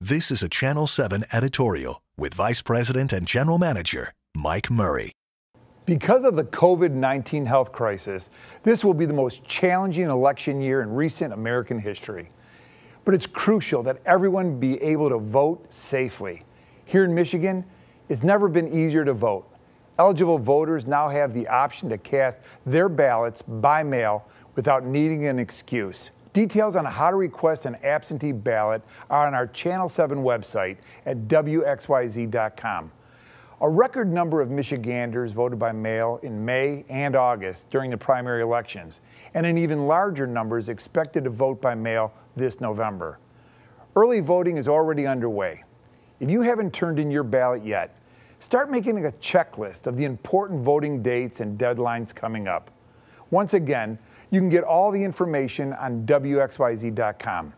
This is a Channel 7 editorial with Vice President and General Manager Mike Murray. Because of the COVID 19 health crisis, this will be the most challenging election year in recent American history. But it's crucial that everyone be able to vote safely. Here in Michigan, it's never been easier to vote. Eligible voters now have the option to cast their ballots by mail without needing an excuse. Details on how to request an absentee ballot are on our Channel 7 website at WXYZ.com. A record number of Michiganders voted by mail in May and August during the primary elections, and an even larger number is expected to vote by mail this November. Early voting is already underway. If you haven't turned in your ballot yet, start making a checklist of the important voting dates and deadlines coming up. Once again, you can get all the information on WXYZ.com.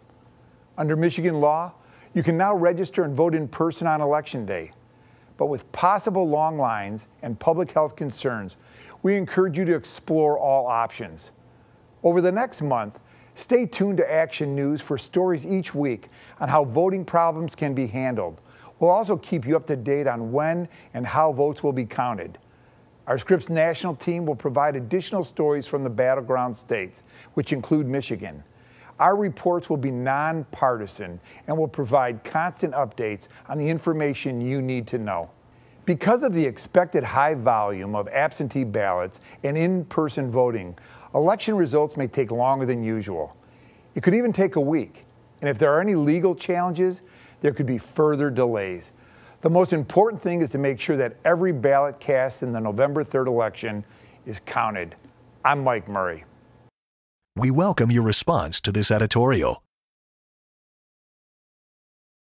Under Michigan law, you can now register and vote in person on Election Day. But with possible long lines and public health concerns, we encourage you to explore all options. Over the next month, stay tuned to Action News for stories each week on how voting problems can be handled. We'll also keep you up to date on when and how votes will be counted. Our Scripps national team will provide additional stories from the battleground states, which include Michigan. Our reports will be nonpartisan and will provide constant updates on the information you need to know. Because of the expected high volume of absentee ballots and in person voting, election results may take longer than usual. It could even take a week. And if there are any legal challenges, there could be further delays. The most important thing is to make sure that every ballot cast in the November 3rd election is counted. I'm Mike Murray. We welcome your response to this editorial.